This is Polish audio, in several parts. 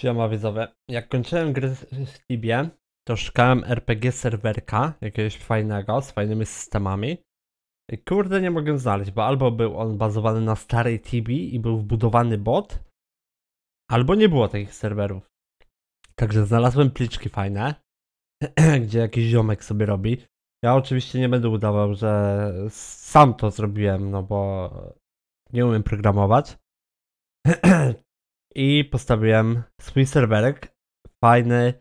Siema widzowie. Jak kończyłem gry z Tibie, to szukałem RPG serwerka, jakiegoś fajnego, z fajnymi systemami. I kurde, nie mogłem znaleźć, bo albo był on bazowany na starej Tibi i był wbudowany bot, albo nie było takich serwerów. Także znalazłem pliczki fajne, gdzie jakiś ziomek sobie robi. Ja oczywiście nie będę udawał, że sam to zrobiłem, no bo nie umiem programować. i postawiłem swój serwerek fajny,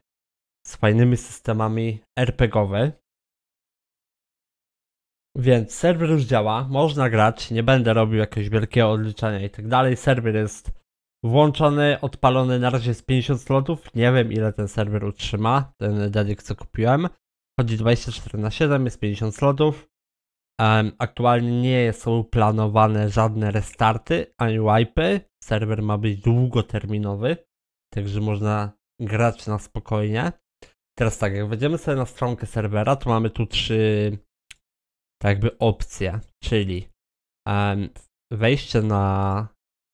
z fajnymi systemami RPGowy. Więc serwer już działa, można grać, nie będę robił jakiegoś wielkiego odliczania i tak dalej. Serwer jest włączony, odpalony na razie z 50 slotów. Nie wiem ile ten serwer utrzyma, ten dediek co kupiłem. Chodzi 24 na 7, jest 50 slotów. Aktualnie nie są planowane żadne restarty ani wipe. Serwer ma być długoterminowy, także można grać na spokojnie. Teraz tak, jak wejdziemy sobie na stronkę serwera, to mamy tu trzy tak jakby opcje, czyli um, wejście na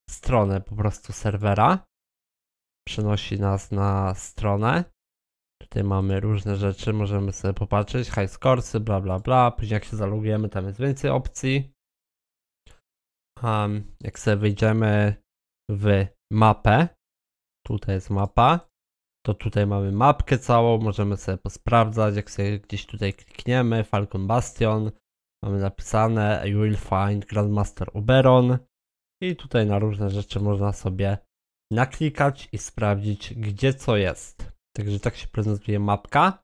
stronę po prostu serwera, przenosi nas na stronę, Tutaj mamy różne rzeczy, możemy sobie popatrzeć, high scoresy, bla bla bla, później jak się zalogujemy tam jest więcej opcji. Um, jak sobie wejdziemy w mapę, tutaj jest mapa, to tutaj mamy mapkę całą, możemy sobie posprawdzać, jak sobie gdzieś tutaj klikniemy, Falcon Bastion, mamy napisane You will find Grandmaster Oberon i tutaj na różne rzeczy można sobie naklikać i sprawdzić, gdzie co jest. Także tak się prezentuje mapka.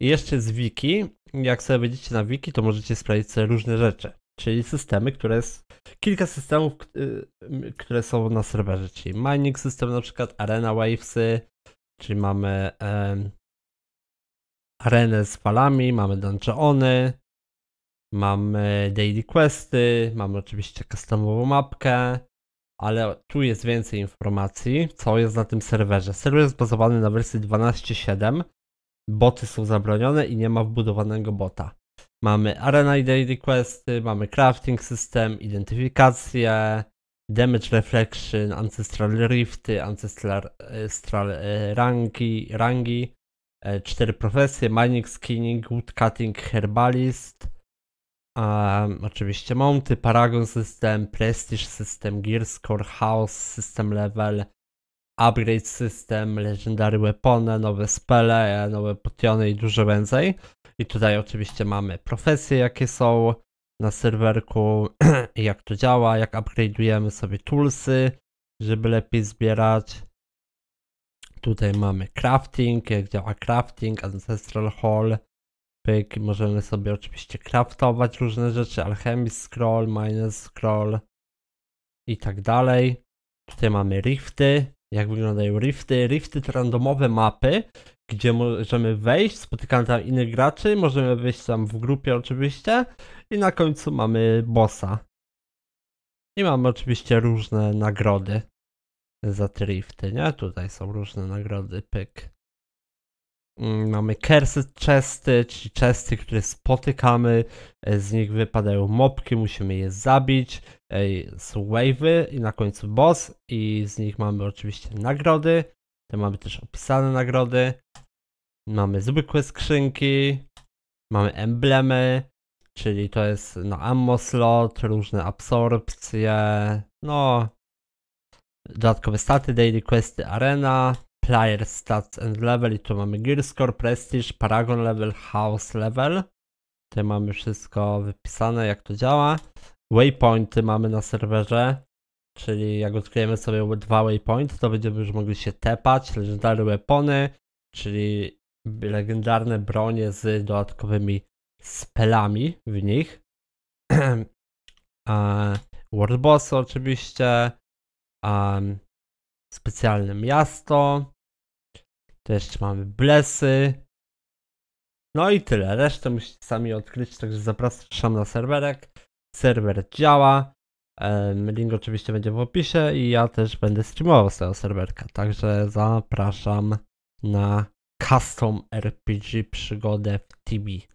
I jeszcze z wiki, jak sobie wejdziecie na wiki, to możecie sprawdzić sobie różne rzeczy. Czyli systemy, które jest. Kilka systemów, y, które są na serwerze, czyli mining system na przykład, arena wavesy, czyli mamy um, arenę z falami, mamy dungeony, mamy daily questy, mamy oczywiście customową mapkę, ale tu jest więcej informacji, co jest na tym serwerze. Serwer jest bazowany na wersji 12.7, boty są zabronione i nie ma wbudowanego bota. Mamy Arena i Daily Questy, mamy Crafting System, identyfikację, Damage Reflection, Ancestral Rifty, Ancestral e, rangi, rangi, e, cztery profesje, Mining, Skinning, Woodcutting, Herbalist, oczywiście Monty, Paragon System, Prestige System, Gear Score, House, System Level, Upgrade System, Legendary Weapon, nowe spele, nowe potiony i dużo więcej. I tutaj oczywiście mamy profesje jakie są na serwerku, jak to działa, jak upgrade'ujemy sobie toolsy, żeby lepiej zbierać. Tutaj mamy crafting, jak działa crafting, Ancestral Hall, Pyk, możemy sobie oczywiście craftować różne rzeczy, Alchemist Scroll, Miners Scroll i tak dalej. Tutaj mamy rifty, jak wyglądają rifty. Rifty to randomowe mapy, gdzie możemy wejść, spotykamy tam innych graczy, możemy wejść tam w grupie oczywiście i na końcu mamy bossa. I mamy oczywiście różne nagrody za te rifty, nie? Tutaj są różne nagrody, pyk. Mm, mamy cursed chesty, czyli chesty, które spotykamy, e, z nich wypadają mopki, musimy je zabić, e, są wave'y i na końcu boss i z nich mamy oczywiście nagrody, te mamy też opisane nagrody, mamy zwykłe skrzynki, mamy emblemy, czyli to jest no ammo slot, różne absorpcje, no dodatkowe staty, daily questy, arena, Player Stats and Level i tu mamy Gear Score, Prestige, Paragon Level, House Level. Tutaj mamy wszystko wypisane, jak to działa. Waypointy mamy na serwerze, czyli jak odkryjemy sobie dwa waypointy, to będziemy już mogli się tepać. Legendary Weapony, czyli legendarne bronie z dodatkowymi spelami w nich. World Boss oczywiście, um, specjalne miasto, to jeszcze mamy blesy. No i tyle. Resztę musicie sami odkryć, także zapraszam na serwerek. Serwer działa. Link oczywiście będzie w opisie i ja też będę streamował z tego serwerka. Także zapraszam na Custom RPG przygodę w Tibi.